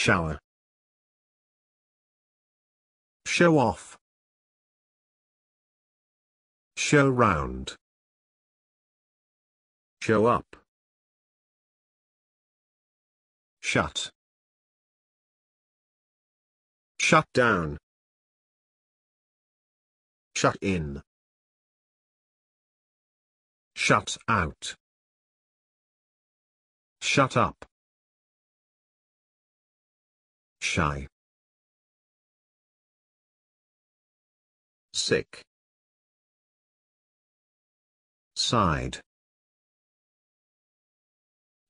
Shower. Show off. Show round. Show up. Shut. Shut down. Shut in. Shut out. Shut up shy. Sick. Side.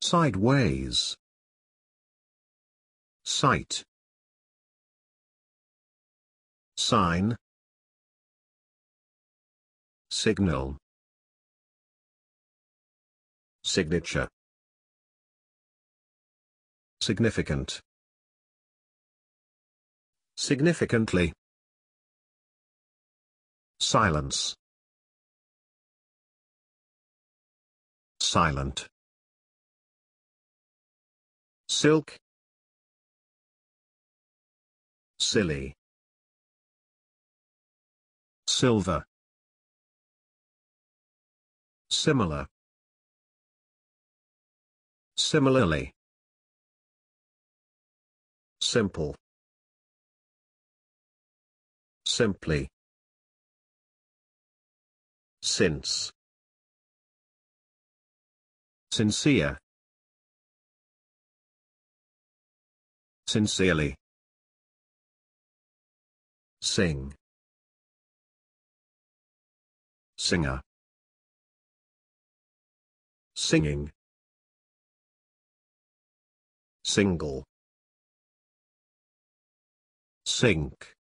Sideways. Sight. Sign. Signal. Signature significant significantly. Silence. Silent. Silk. Silly. Silver. Similar. Similarly. Simple simply. Since. Sincere. Sincerely. Sing. Singer. Singing. Single. Sink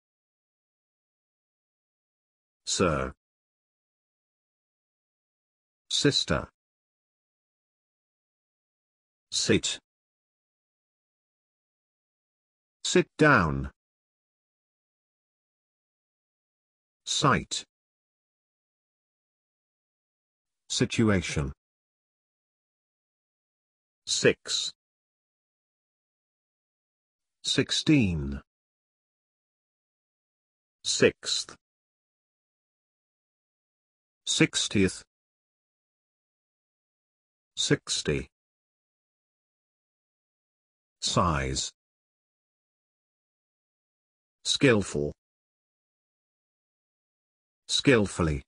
sir. Sister. Sit. Sit down. Sight. Situation. 6. 16. Sixth. Sixtieth. Sixty. Size. Skillful. Skillfully.